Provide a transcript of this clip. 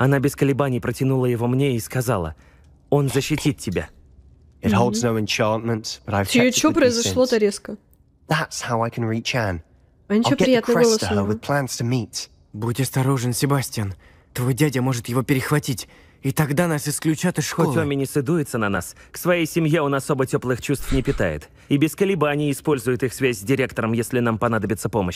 Она без колебаний протянула его мне и сказала, «Он защитит тебя». It holds no enchantments, but I've checked Чё произошло-то резко? That's how I can reach Anne. А ничего приятного Будь осторожен, Себастьян. Твой дядя может его перехватить, и тогда нас исключат из школы. Хоть Оми не сыдуется на нас, к своей семье он особо теплых чувств не питает, и без колебаний использует их связь с директором, если нам понадобится помощь.